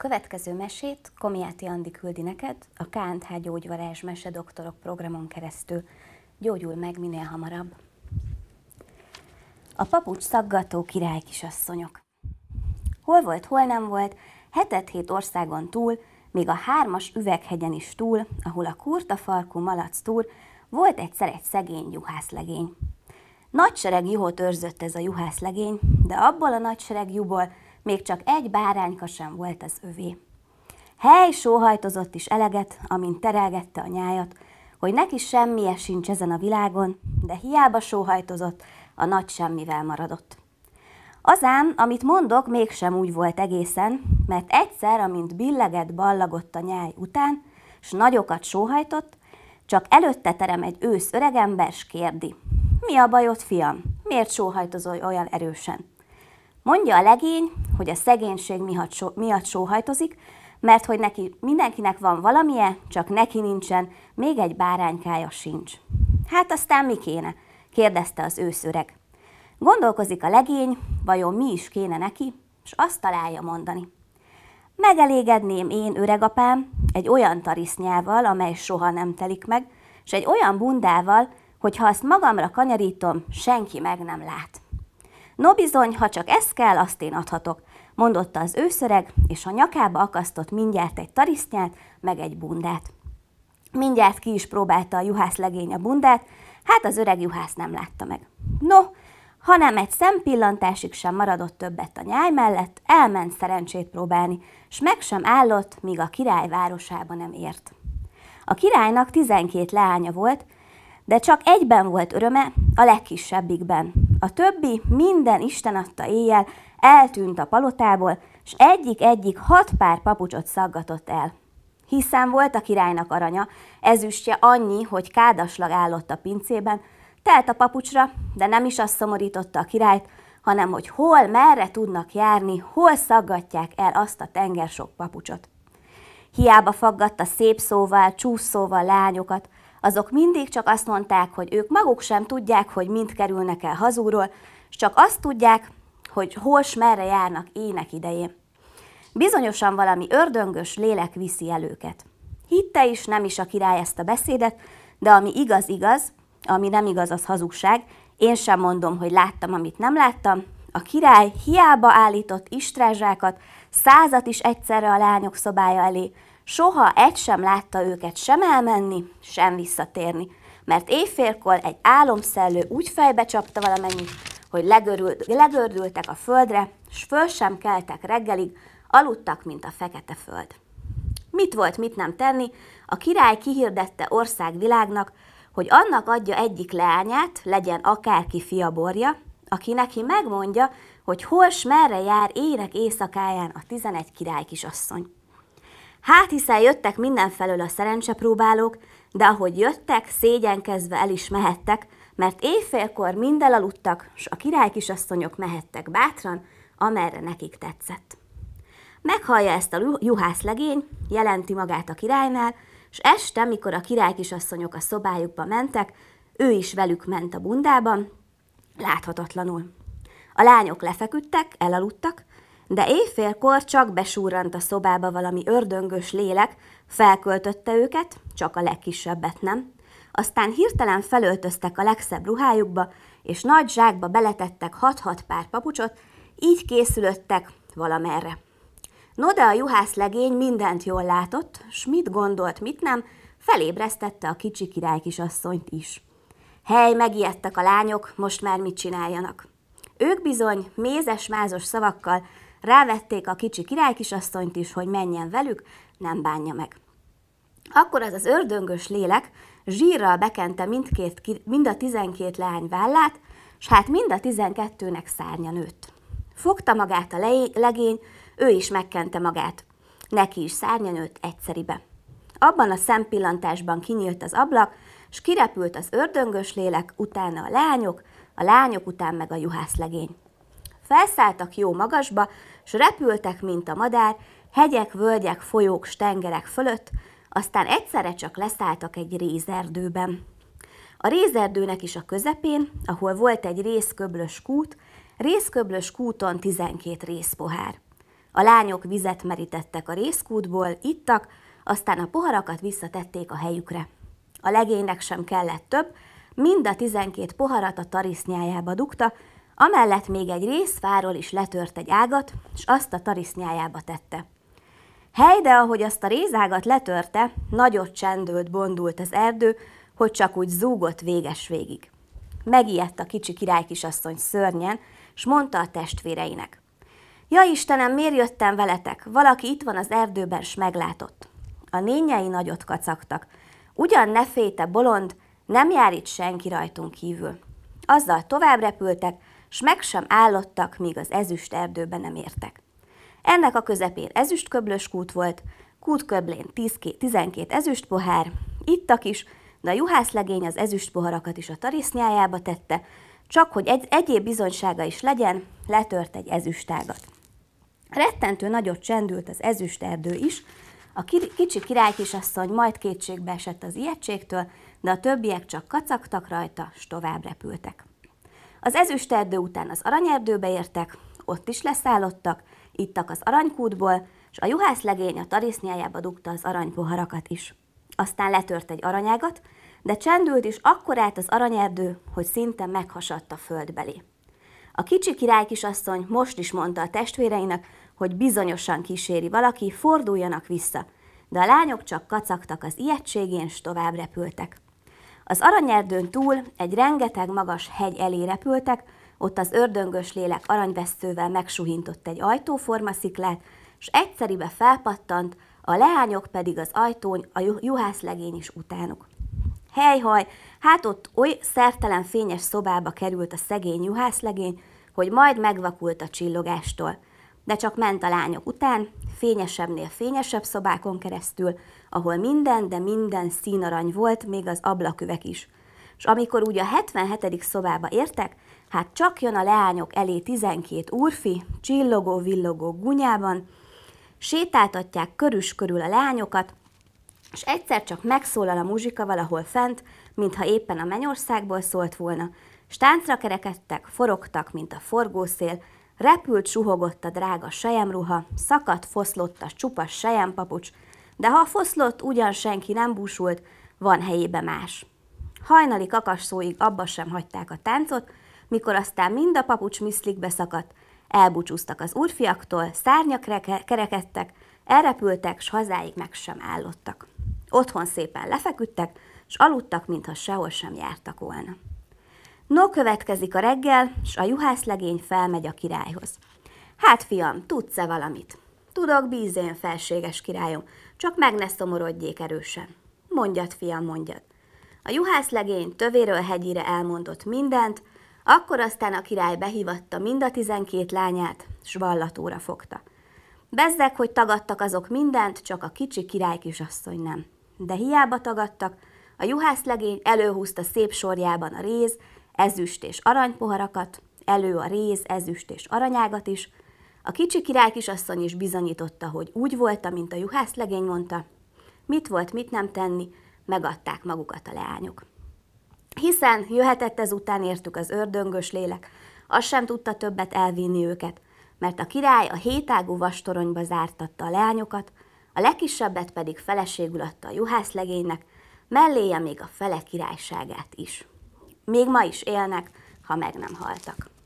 következő mesét Komiáti Andi küldi neked a KNTH Gyógyvarázs Mese Doktorok programon keresztül. Gyógyul meg minél hamarabb. A papucs szaggató király kisasszonyok. Hol volt, hol nem volt, hetet-hét országon túl, még a hármas üveghegyen is túl, ahol a kurta farkú malac túr, volt egyszer egy szegény juhászlegény. Nagy sereg juhot őrzött ez a juhászlegény, de abból a nagy sereg juhból, még csak egy bárányka sem volt az övé. Hely sóhajtozott is eleget, amint terelgette a nyájat, hogy neki semmije sincs ezen a világon, de hiába sóhajtozott, a nagy semmivel maradott. Azám, amit mondok, mégsem úgy volt egészen, mert egyszer, amint billeget ballagott a nyáj után, s nagyokat sóhajtott, csak előtte terem egy ősz öregember, s kérdi. Mi a bajod, fiam? Miért sóhajtozol olyan erősen? Mondja a legény, hogy a szegénység miatt, so, miatt sóhajtozik, mert hogy neki, mindenkinek van valamie, csak neki nincsen, még egy báránykája sincs. Hát aztán mi kéne? kérdezte az őszöreg. Gondolkozik a legény, vajon mi is kéne neki, és azt találja mondani. Megelégedném én, öregapám, egy olyan tarisznyával, amely soha nem telik meg, és egy olyan bundával, hogy ha azt magamra kanyarítom, senki meg nem lát. No bizony, ha csak ez kell, azt én adhatok, mondotta az őszöreg, és a nyakába akasztott mindjárt egy tarisznyát, meg egy bundát. Mindjárt ki is próbálta a juhász legény a bundát, hát az öreg juhász nem látta meg. No, hanem egy szempillantásig sem maradott többet a nyáj mellett, elment szerencsét próbálni, s meg sem állott, míg a király városába nem ért. A királynak tizenkét leánya volt, de csak egyben volt öröme, a legkisebbikben. A többi minden Isten adta éjjel eltűnt a palotából, s egyik-egyik hat pár papucsot szaggatott el. Hiszen volt a királynak aranya, ezüstje annyi, hogy kádaslag állott a pincében, telt a papucsra, de nem is azt szomorította a királyt, hanem hogy hol, merre tudnak járni, hol szaggatják el azt a tenger sok papucsot. Hiába faggatta szép szóval, csúszóval lányokat, azok mindig csak azt mondták, hogy ők maguk sem tudják, hogy mind kerülnek el hazúról, csak azt tudják, hogy hol s merre járnak ének idején. Bizonyosan valami ördöngös lélek viszi el őket. Hitte is, nem is a király ezt a beszédet, de ami igaz, igaz, ami nem igaz, az hazugság. Én sem mondom, hogy láttam, amit nem láttam. A király hiába állított istrázsákat, százat is egyszerre a lányok szobája elé, soha egy sem látta őket sem elmenni, sem visszatérni, mert éjfélkor egy álomszellő úgy fejbe csapta valamennyit, hogy legörült, legördültek a földre, s föl sem keltek reggelig, aludtak, mint a fekete föld. Mit volt, mit nem tenni, a király kihirdette országvilágnak, hogy annak adja egyik leányát, legyen akárki borja, aki neki megmondja, hogy hol s merre jár érek éjszakáján a tizenegy király kisasszony. Hát hiszen jöttek mindenfelől a szerencsepróbálók, de ahogy jöttek, szégyenkezve el is mehettek, mert éjfélkor mind elaludtak, s a király kisasszonyok mehettek bátran, amerre nekik tetszett. Meghallja ezt a juhász legény, jelenti magát a királynál, s este, mikor a király kisasszonyok a szobájukba mentek, ő is velük ment a bundában, láthatatlanul. A lányok lefeküdtek, elaludtak, de éjfélkor csak besúrant a szobába valami ördöngös lélek, felköltötte őket, csak a legkisebbet nem, aztán hirtelen felöltöztek a legszebb ruhájukba, és nagy zsákba beletettek hat-hat pár papucsot, így készülöttek valamerre. No de a juhász legény mindent jól látott, s mit gondolt, mit nem, felébresztette a kicsi király kisasszonyt is. Hely, megijedtek a lányok, most már mit csináljanak. Ők bizony mézes-mázos szavakkal rávették a kicsi király kisasszonyt is, hogy menjen velük, nem bánja meg. Akkor az az ördöngös lélek, zsírral bekente mindkét, mind a tizenkét leány vállát, s hát mind a tizenkettőnek szárnya nőtt. Fogta magát a legény, ő is megkente magát. Neki is szárnya nőtt egyszeribe. Abban a szempillantásban kinyílt az ablak, s kirepült az ördöngös lélek, utána a lányok, a lányok után meg a juhászlegény. Felszálltak jó magasba, s repültek, mint a madár, hegyek, völgyek, folyók, tengerek fölött, aztán egyszerre csak leszálltak egy rézerdőben. A rézerdőnek is a közepén, ahol volt egy részköblös kút, részköblös kúton 12 részpohár. A lányok vizet merítettek a részkútból, ittak, aztán a poharakat visszatették a helyükre. A legénynek sem kellett több, mind a 12 poharat a tarisznyájába dugta, amellett még egy részfáról is letört egy ágat, és azt a tarisznyájába tette de ahogy azt a rézágat letörte, nagyot csendült, bondult az erdő, hogy csak úgy zúgott véges végig. Megijedt a kicsi kisasszony szörnyen, s mondta a testvéreinek. Ja Istenem, miért jöttem veletek? Valaki itt van az erdőben, s meglátott. A nényei nagyot kacagtak. Ugyan ne féte bolond, nem jár itt senki rajtunk kívül. Azzal tovább repültek, s meg sem állottak, míg az ezüst erdőben nem értek. Ennek a közepén ezüstköblös kút volt, kútköblén 12 ezüstpohár, ittak is, de a juhászlegény az ezüstpoharakat is a tarisznyájába tette, csak hogy egy, egyéb bizonysága is legyen, letört egy ezüstágat. Rettentő nagyot csendült az ezüsterdő is, a kicsi kisasszony majd kétségbe esett az ijegységtől, de a többiek csak kacagtak rajta, s tovább repültek. Az ezüsterdő után az aranyerdőbe értek, ott is leszállottak, ittak az aranykútból, és a juhászlegény a tarisznyájába dugta az aranypoharakat is. Aztán letört egy aranyágat, de csendült is át az aranyerdő, hogy szinte meghasadt a föld belé. A kicsi király kisasszony most is mondta a testvéreinek, hogy bizonyosan kíséri valaki, forduljanak vissza, de a lányok csak kacagtak az ijegységén, s tovább repültek. Az aranyerdőn túl egy rengeteg magas hegy elé repültek, ott az ördöngös lélek aranyvesztővel megsuhintott egy ajtóforma sziklát, s egyszeribe felpattant, a leányok pedig az ajtón, a juhászlegény is utánuk. Helyhaj, hát ott oly szertelen fényes szobába került a szegény juhászlegény, hogy majd megvakult a csillogástól. De csak ment a lányok után, fényesebbnél fényesebb szobákon keresztül, ahol minden, de minden színarany volt, még az ablaküvek is. És amikor úgy a 77. szobába értek, Hát csak jön a leányok elé tizenkét úrfi, csillogó-villogó gunyában, sétáltatják körüs körül a lányokat, és egyszer csak megszólal a muzsika valahol fent, mintha éppen a mennyországból szólt volna, s táncra kerekedtek, forogtak, mint a forgószél, repült, suhogott a drága sejemruha, szakadt, foszlott a csupas sejempapucs, de ha foszlott, ugyan senki nem búsult, van helyébe más. Hajnali kakasszóig abba sem hagyták a táncot, mikor aztán mind a papucs miszlikbe szakadt. Elbúcsúztak az úrfiaktól, szárnyak kerekedtek, elrepültek, s hazáig meg sem állottak. Otthon szépen lefeküdtek, s aludtak, mintha sehol sem jártak volna. No, következik a reggel, s a juhászlegény felmegy a királyhoz. Hát, fiam, tudsz-e valamit? Tudok, bízén, felséges királyom, csak meg ne szomorodjék erősen. Mondjad, fiam, mondjad. A juhászlegény tövéről hegyire elmondott mindent, akkor aztán a király behívatta mind a tizenkét lányát, s vallatóra fogta. Bezzek, hogy tagadtak azok mindent, csak a kicsi király kisasszony nem. De hiába tagadtak, a juhászlegény előhúzta szép sorjában a réz, ezüst és aranypoharakat, elő a réz, ezüst és aranyágat is. A kicsi király kisasszony is bizonyította, hogy úgy volt, amint a juhászlegény mondta, mit volt, mit nem tenni, megadták magukat a leányok. Hiszen jöhetett ezután értük az ördöngös lélek, az sem tudta többet elvinni őket, mert a király a hétágú vastoronyba zártatta a leányokat, a legkisebbet pedig feleségül adta a juhászlegénynek, melléje még a fele királyságát is. Még ma is élnek, ha meg nem haltak.